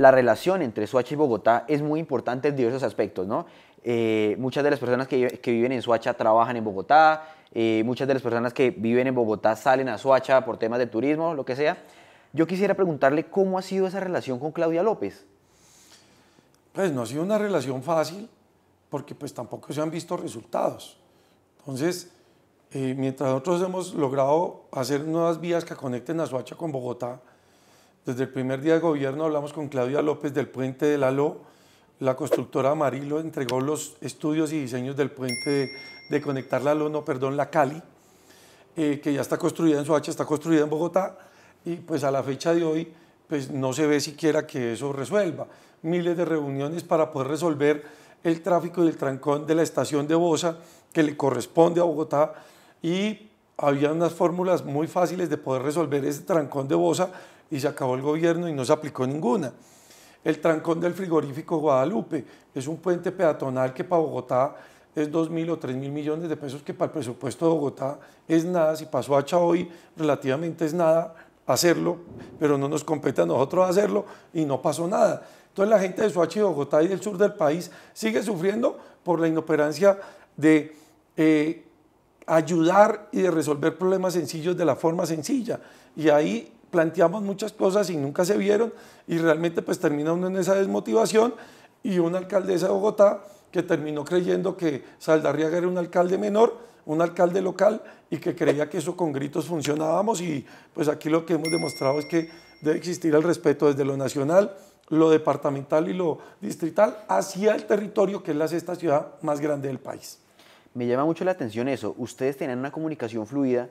la relación entre Suacha y Bogotá es muy importante en diversos aspectos, ¿no? Eh, muchas de las personas que, viven en Suacha trabajan en Bogotá, eh, muchas de las personas que viven en Bogotá salen a Suacha por temas de turismo, lo que sea. Yo quisiera preguntarle cómo ha sido esa relación con Claudia López. Pues no ha sido una relación fácil porque pues tampoco se han visto resultados. Entonces, eh, mientras nosotros hemos logrado hacer nuevas vías que conecten a Suacha con Bogotá, desde el primer día de gobierno hablamos con Claudia López del puente del lalo La constructora Amarillo entregó los estudios y diseños del puente de, conectar la Lo, no, perdón, la Cali, eh, que ya está construida en Soacha, está construida en Bogotá, y pues a la fecha de hoy pues no se ve siquiera que eso resuelva. Miles de reuniones para poder resolver el tráfico del trancón de la estación de Bosa que le corresponde a Bogotá y había unas fórmulas muy fáciles de poder resolver ese trancón de Bosa y se acabó el gobierno y no se aplicó ninguna. El trancón del frigorífico Guadalupe es un puente peatonal que para Bogotá es 2.000 o 3.000 millones de pesos, que para el presupuesto de Bogotá es nada. Si pasó a hoy, relativamente es nada hacerlo, pero no nos compete a nosotros hacerlo y no pasó nada. Entonces la gente de Soacha y Bogotá y del sur del país sigue sufriendo por la inoperancia de eh, ayudar y de resolver problemas sencillos de la forma sencilla. Y ahí planteamos muchas cosas y nunca se vieron y realmente pues termina uno en esa desmotivación y una alcaldesa de Bogotá que terminó creyendo que Saldarriaga era un alcalde menor, un alcalde local y que creía que eso con gritos funcionábamos y pues aquí lo que hemos demostrado es que debe existir el respeto desde lo nacional, lo departamental y lo distrital hacia el territorio que es la sexta ciudad más grande del país. Me llama mucho la atención eso. Ustedes tenían una comunicación fluida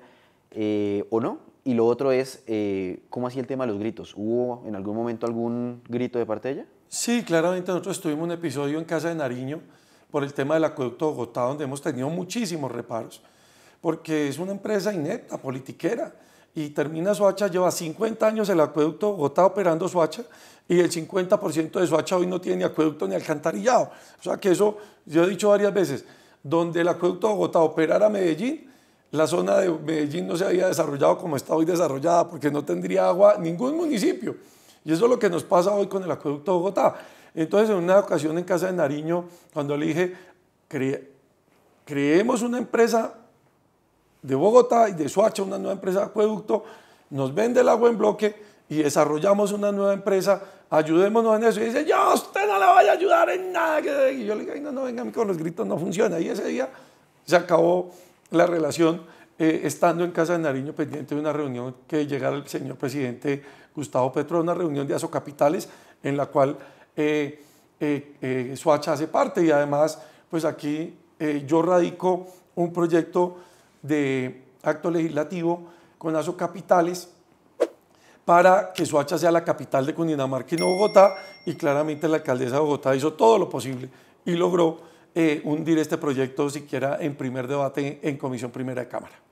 eh, o no. Y lo otro es, eh, ¿cómo hacía el tema de los gritos? ¿Hubo en algún momento algún grito de parte de ella? Sí, claramente nosotros tuvimos un episodio en Casa de Nariño por el tema del acueducto de Bogotá, donde hemos tenido muchísimos reparos, porque es una empresa inepta, politiquera, y termina Suacha, lleva 50 años el acueducto de Bogotá operando Suacha, y el 50% de suacha hoy no tiene ni acueducto ni alcantarillado. O sea que eso, yo he dicho varias veces, donde el acueducto de Bogotá operara Medellín, la zona de Medellín no se había desarrollado como está hoy desarrollada, porque no tendría agua ningún municipio. Y eso es lo que nos pasa hoy con el acueducto de Bogotá. Entonces, en una ocasión en Casa de Nariño, cuando le dije, creemos una empresa de Bogotá y de Suacha, una nueva empresa de acueducto, nos vende el agua en bloque y desarrollamos una nueva empresa, ayudémonos en eso. Y dice, yo usted no le voy a ayudar en nada. Y yo le digo, no, no, venga, con los gritos no funciona. Y ese día se acabó la relación eh, estando en Casa de Nariño pendiente de una reunión que llegara el señor presidente Gustavo Petro, una reunión de capitales en la cual eh, eh, eh hace parte y además pues aquí yo radico un proyecto de acto legislativo con capitales para que Suacha sea la capital de Cundinamarca y no Bogotá y claramente la alcaldesa de Bogotá hizo todo lo posible y logró eh, hundir este proyecto siquiera en primer debate en Comisión Primera de Cámara.